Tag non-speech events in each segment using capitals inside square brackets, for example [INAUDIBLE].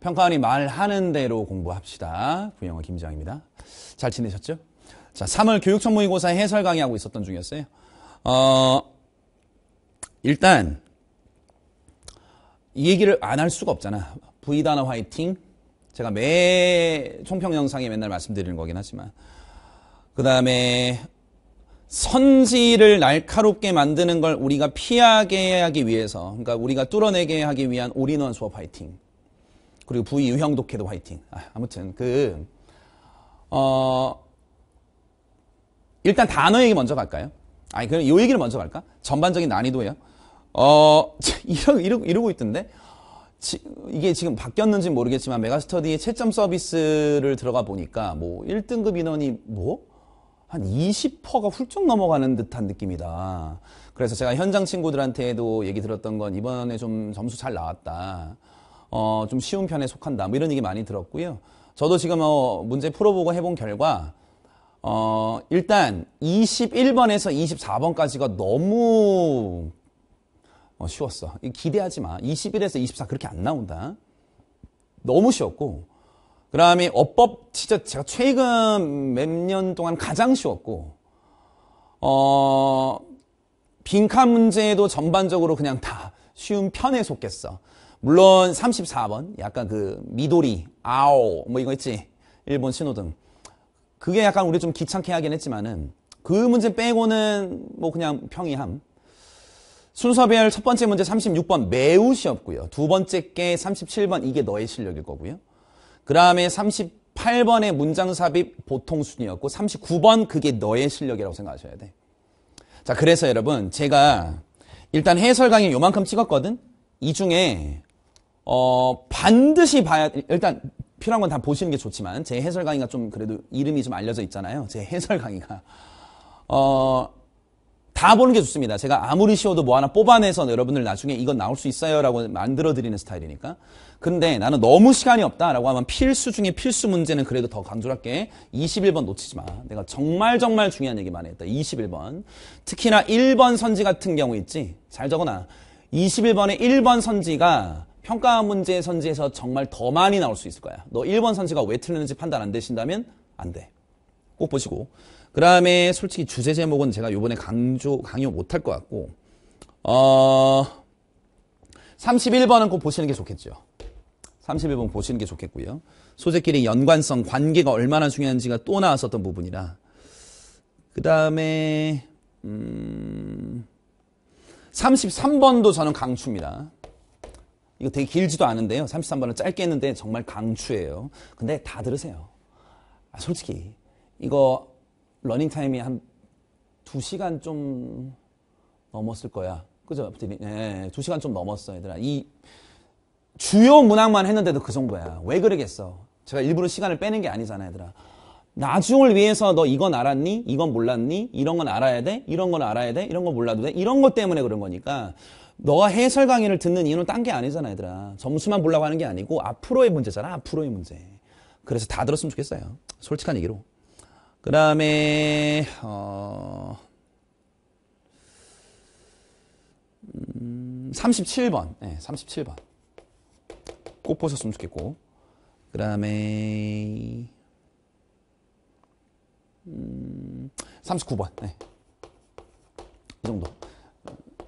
평가원이 말하는 대로 공부합시다. 부영어 김지영입니다. 잘 지내셨죠? 자, 3월 교육청 모의고사 해설 강의하고 있었던 중이었어요. 어, 일단, 이 얘기를 안 할 수가 없잖아. V단어 화이팅. 제가 매 총평 영상에 맨날 말씀드리는 거긴 하지만. 그 다음에, 선지를 날카롭게 만드는 걸 우리가 피하게 하기 위해서, 그러니까 우리가 뚫어내게 하기 위한 올인원 수업 화이팅. 그리고 부위 유형 독해도 화이팅. 아, 무튼 그 어, 일단 단어 얘기 먼저 갈까요? 아니 그럼 요 얘기를 먼저 갈까? 전반적인 난이도예요. 어 [LAUGHS] 이러, 이러, 이러고 있던데 지, 이게 지금 바뀌었는지 모르겠지만 메가스터디의 채점 서비스를 들어가 보니까 뭐 1등급 인원이 뭐? 한 20%가 퍼 훌쩍 넘어가는 듯한 느낌이다. 그래서 제가 현장 친구들한테도 얘기 들었던 건 이번에 좀 점수 잘 나왔다. 어, 좀 쉬운 편에 속한다. 뭐 이런 얘기 많이 들었고요. 저도 지금 어, 문제 풀어보고 해본 결과 어, 일단 21번에서 24번까지가 너무 어, 쉬웠어. 기대하지 마. 21에서 24 그렇게 안 나온다. 너무 쉬웠고. 그 다음에 어법 진짜 제가 최근 몇 년 동안 가장 쉬웠고. 어, 빈칸 문제도 전반적으로 그냥 다 쉬운 편에 속겠어. 물론 34번 약간 그 미도리 아오 뭐 이거 있지 일본 신호등 그게 약간 우리 좀 귀찮게 하긴 했지만은 그 문제 빼고는 뭐 그냥 평이함 순서별 첫 번째 문제 36번 매우 쉬웠고요 두 번째 게 37번 이게 너의 실력일 거고요 그 다음에 38번의 문장 삽입 보통 순이었고 39번 그게 너의 실력이라고 생각하셔야 돼 자 그래서 여러분 제가 일단 해설 강의 요만큼 찍었거든 이 중에 어, 반드시 봐야, 일단 필요한 건 다 보시는 게 좋지만, 제 해설 강의가 좀 그래도 이름이 좀 알려져 있잖아요. 제 해설 강의가. 어, 다 보는 게 좋습니다. 제가 아무리 쉬워도 뭐 하나 뽑아내서 여러분들 나중에 이건 나올 수 있어요 라고 만들어드리는 스타일이니까. 근데 나는 너무 시간이 없다라고 하면 필수 중에 필수 문제는 그래도 더 강조할게. 21번 놓치지 마. 내가 정말 정말 중요한 얘기만 했다. 21번. 특히나 1번 선지 같은 경우 있지? 잘 적어놔. 21번에 1번 선지가 평가 문제 선지에서 정말 더 많이 나올 수 있을 거야. 너 1번 선지가 왜 틀렸는지 판단 안 되신다면 안 돼. 꼭 보시고. 그 다음에 솔직히 주제 제목은 제가 요번에 강조, 강요 못할 것 같고, 어, 31번은 꼭 보시는 게 좋겠죠. 31번 보시는 게 좋겠고요. 소재끼리 연관성, 관계가 얼마나 중요한지가 또 나왔었던 부분이라. 그 다음에, 음, 33번도 저는 강추입니다. 이거 되게 길지도 않은데요. 33번은 짧게 했는데 정말 강추예요. 근데 다 들으세요. 아, 솔직히 이거 러닝 타임이 한 2시간 좀 넘었을 거야. 그죠? 네, 2시간 예, 예, 예. 좀 넘었어, 얘들아. 이 주요 문항만 했는데도 그 정도야. 왜 그러겠어? 제가 일부러 시간을 빼는 게 아니잖아, 얘들아. 나중을 위해서 너 이건 알았니? 이건 몰랐니? 이런 건 알아야 돼? 이런 건 알아야 돼? 이런 건 몰라도 돼? 이런 것 때문에 그런 거니까 너가 해설 강의를 듣는 이유는 딴 게 아니잖아 얘들아. 점수만 보려고 하는 게 아니고 앞으로의 문제잖아. 앞으로의 문제. 그래서 다 들었으면 좋겠어요. 솔직한 얘기로. 그 다음에 어... 음, 37번. 네, 37번. 꼭 보셨으면 좋겠고. 그 다음에 음, 39번. 네. 예. 이 정도.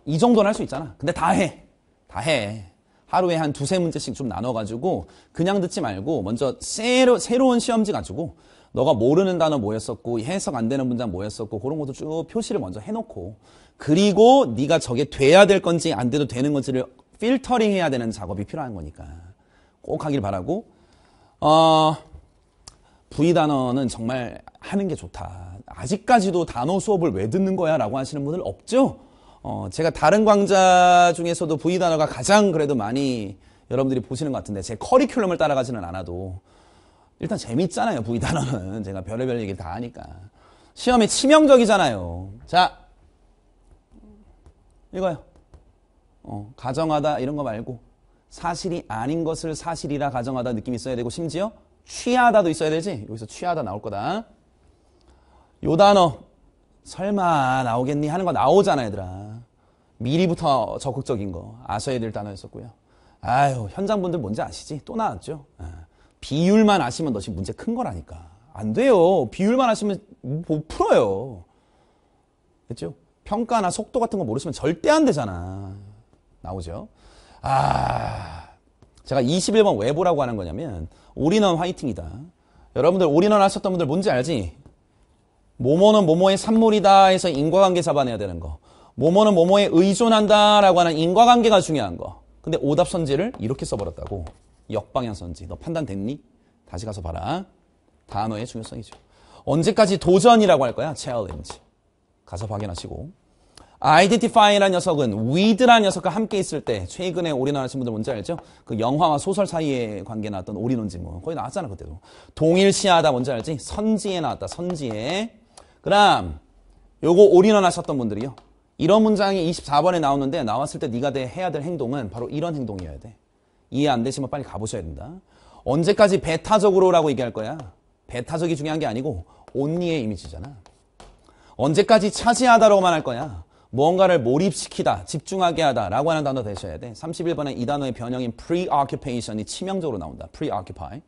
이 정도는 할 수 있잖아. 근데 다 해. 다 해. 하루에 한 두세 문제씩 좀 나눠가지고 그냥 듣지 말고 먼저 새로, 새로운 시험지 가지고 너가 모르는 단어 뭐였었고 해석 안 되는 문장 뭐였었고 그런 것도 쭉 표시를 먼저 해놓고 그리고 네가 저게 돼야 될 건지 안 돼도 되는 건지를 필터링 해야 되는 작업이 필요한 거니까 꼭 하길 바라고 어, V 단어는 정말 하는 게 좋다. 아직까지도 단어 수업을 왜 듣는 거야 라고 하시는 분들 없죠? 어, 제가 다른 강좌 중에서도 V 단어가 가장 그래도 많이 여러분들이 보시는 것 같은데 제 커리큘럼을 따라가지는 않아도 일단 재밌잖아요. V 단어는 제가 별의별 얘기를 다 하니까 시험에 치명적이잖아요. 자 이거요. 어, 가정하다 이런 거 말고 사실이 아닌 것을 사실이라 가정하다 느낌이 있어야 되고 심지어 취하다도 있어야 되지. 여기서 취하다 나올 거다. 요 단어 설마 나오겠니 하는 거 나오잖아 얘들아. 미리부터 적극적인 거 아셔야 될 단어였었고요. 아유 현장분들 뭔지 아시지? 또 나왔죠. 예. 비율만 아시면 너 지금 문제 큰 거라니까. 안 돼요. 비율만 아시면 못 풀어요. 그죠? 평가나 속도 같은 거 모르시면 절대 안 되잖아. 나오죠? 아, 제가 21번 외 보라고 하는 거냐면 올인원 화이팅이다. 여러분들 올인원 하셨던 분들 뭔지 알지? 모모는 모모의 산물이다 해서 인과관계 잡아내야 되는 거. 뭐뭐는 뭐뭐에 의존한다라고 하는 인과관계가 중요한 거. 근데 오답 선지를 이렇게 써버렸다고. 역방향 선지. 너 판단됐니? 다시 가서 봐라. 단어의 중요성이죠. 언제까지 도전이라고 할 거야? challenge. 가서 확인하시고. 아이덴티파이라는 녀석은 위드라는 녀석과 함께 있을 때 최근에 올인하신 분들 뭔지 알죠? 그 영화와 소설 사이에 관계 나왔던 올인원 지문 뭐 거의 나왔잖아 그때도 동일시하다 뭔지 알지? 선지에 나왔다 선지에 그 다음, 요거 올인원 하셨던 분들이요 이런 문장이 24번에 나오는데 나왔을 때 네가 해야 될 행동은 바로 이런 행동이어야 돼. 이해 안 되시면 빨리 가보셔야 된다. 언제까지 배타적으로라고 얘기할 거야? 배타적이 중요한 게 아니고 온니의 이미지잖아. 언제까지 차지하다라고만할 거야? 무언가를 몰입시키다, 집중하게 하다라고 하는 단어 되셔야 돼. 31번에 이 단어의 변형인 preoccupation이 치명적으로 나온다. preoccupy.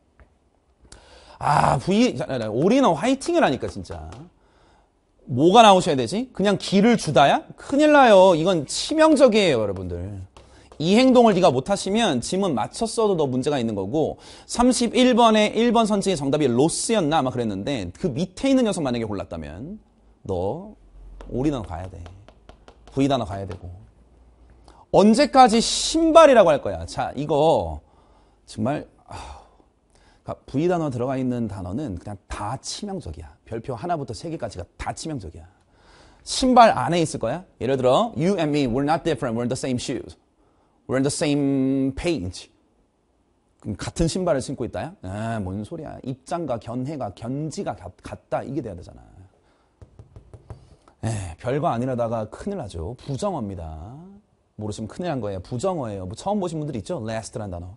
아, V, 올인원 화이팅을 하니까 진짜. 뭐가 나오셔야 되지? 그냥 길을 주다야? 큰일 나요. 이건 치명적이에요, 여러분들. 이 행동을 네가 못하시면 짐은 맞췄어도 너 문제가 있는 거고 31번에 1번 선지의 정답이 로스였나 아마 그랬는데 그 밑에 있는 녀석 만약에 골랐다면 너 올인원 가야 돼. V 단어 가야 되고 언제까지 신발이라고 할 거야. 자 이거 정말 아, 그러니까 V 단어 들어가 있는 단어는 그냥 다 치명적이야. 별표 하나부터 세 개까지가 다 치명적이야. 신발 안에 있을 거야. 예를 들어 You and me, we're not different, we're in the same shoes. We're in the same page. 그럼 같은 신발을 신고 있다야? 에, 아, 뭔 소리야. 입장과 견해가, 견지가 같다. 이게 돼야 되잖아. 에, 예, 별거 아니라다가 큰일 나죠. 부정어입니다. 모르시면 큰일 난 거예요. 부정어예요. 뭐 처음 보신 분들 있죠? last란 단어.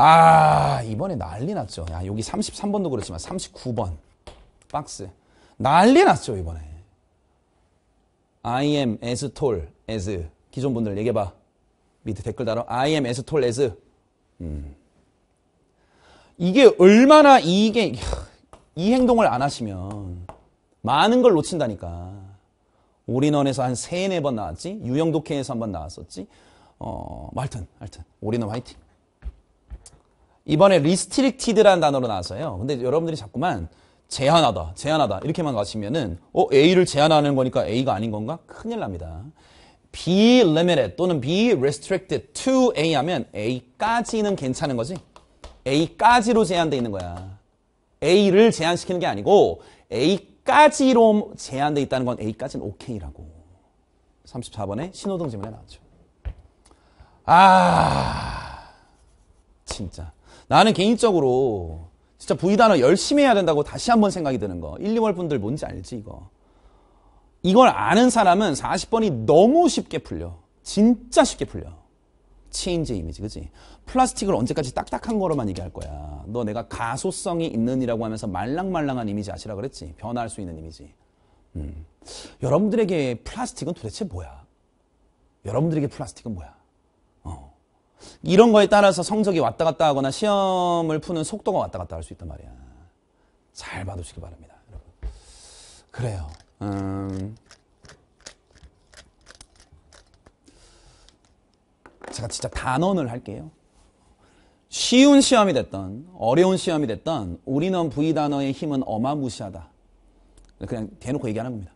아 이번에 난리 났죠. 야, 여기 33번도 그렇지만 39번 박스 난리 났죠 이번에. I am as tall as 기존 분들 얘기해봐. 밑에 댓글 달아. I am as tall as. 음. 이게 얼마나 이게 이 행동을 안 하시면 많은 걸 놓친다니까. 올인원에서 한 3, 4번 나왔지. 유형 독해에서 한 번 나왔었지. 어, 말튼, 뭐 하여튼 올인원 화이팅. 이번에 리스트릭티드라는 단어로 나왔어요 근데 여러분들이 자꾸만 제한하다, 제한하다 이렇게만 가시면은 어 A를 제한하는 거니까 A가 아닌 건가? 큰일 납니다. be limited 또는 be restricted to A 하면 A까지는 괜찮은 거지. A까지로 제한돼 있는 거야. A를 제한시키는 게 아니고 A까지로 제한돼 있다는 건 A까지는 o k 라고 34번에 신호등 지문에 나왔죠. 아, 진짜. 나는 개인적으로 진짜 V 단어 열심히 해야 된다고 다시 한번 생각이 드는 거. 1, 2월 분들 뭔지 알지 이거. 이걸 아는 사람은 40번이 너무 쉽게 풀려. 진짜 쉽게 풀려. 체인지 이미지, 그지? 플라스틱을 언제까지 딱딱한 거로만 얘기할 거야. 너 내가 가소성이 있는이라고 하면서 말랑말랑한 이미지 아시라 그랬지? 변화할 수 있는 이미지. 음. 여러분들에게 플라스틱은 도대체 뭐야? 여러분들에게 플라스틱은 뭐야? 이런 거에 따라서 성적이 왔다 갔다 하거나 시험을 푸는 속도가 왔다 갔다 할 수 있단 말이야. 잘 봐두시기 바랍니다. 여러분. 그래요. 음, 제가 진짜 단언을 할게요. 쉬운 시험이 됐던 어려운 시험이 됐던 우리는 V 단어의 힘은 어마무시하다. 그냥 대놓고 얘기하는 겁니다.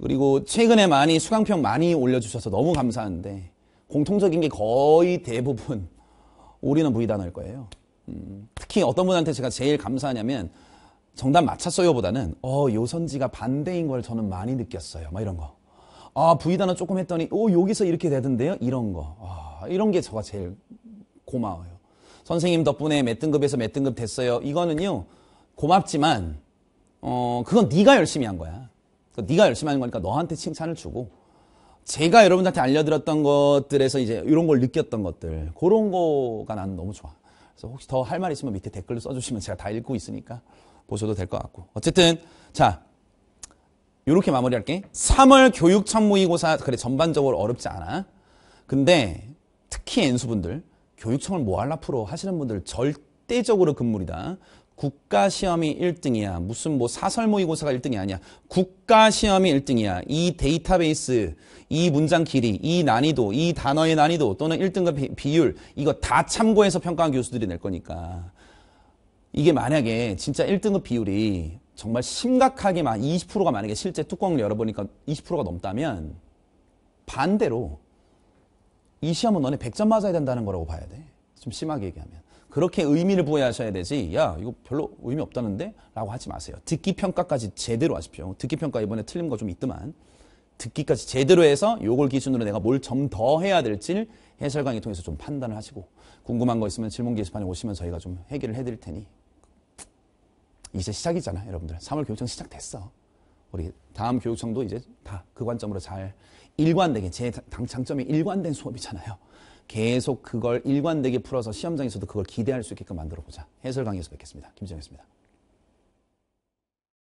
그리고 최근에 많이 수강평 많이 올려주셔서 너무 감사한데 공통적인 게 거의 대부분 우리는 부위 단어일 거예요. 음, 특히 어떤 분한테 제가 제일 감사하냐면 정답 맞췄어요보다는 어 요선지가 반대인 걸 저는 많이 느꼈어요. 막 이런 거. 아부위단어 조금 했더니 오 여기서 이렇게 되던데요. 이런 거. 아, 이런 게 저가 제일 고마워요. 선생님 덕분에 몇 등급에서 몇 등급 됐어요. 이거는요 고맙지만 어 그건 네가 열심히 한 거야. 그러니까 네가 열심히 하는 거니까 너한테 칭찬을 주고 제가 여러분들한테 알려드렸던 것들에서 이제 이런 걸 느꼈던 것들 그런 거가 난 너무 좋아. 그래서 혹시 더 할 말 있으면 밑에 댓글로 써주시면 제가 다 읽고 있으니까 보셔도 될 것 같고 어쨌든 자 이렇게 마무리할게. 3월 교육청 모의고사 그래 전반적으로 어렵지 않아. 근데 특히 엔수분들 교육청을 뭐할라 프로 하시는 분들 절대적으로 금물이다. 국가시험이 1등이야. 무슨 뭐 사설 모의고사가 1등이 아니야. 국가시험이 1등이야. 이 데이터베이스, 이 문장 길이, 이 난이도, 이 단어의 난이도 또는 1등급 비율 이거 다 참고해서 평가한 교수들이 낼 거니까. 이게 만약에 진짜 1등급 비율이 정말 심각하게 막 20%가 만약에 실제 뚜껑을 열어보니까 20%가 넘다면 반대로 이 시험은 너네 100점 맞아야 된다는 거라고 봐야 돼. 좀 심하게 얘기하면. 그렇게 의미를 부여하셔야 되지 야 이거 별로 의미 없다는데 라고 하지 마세요 듣기 평가까지 제대로 하십시오 듣기 평가 이번에 틀린 거 좀 있더만 듣기까지 제대로 해서 요걸 기준으로 내가 뭘 좀 더 해야 될지 해설 강의 통해서 좀 판단을 하시고 궁금한 거 있으면 질문 게시판에 오시면 저희가 좀 해결을 해드릴 테니 이제 시작이잖아 여러분들 3월 교육청 시작됐어 우리 다음 교육청도 이제 다 그 관점으로 잘 일관되게 제당장점이 일관된 수업이잖아요 계속 그걸 일관되게 풀어서 시험장에서도 그걸 기대할 수 있게끔 만들어 보자. 해설 강의에서 뵙겠습니다. 김지영이었습니다.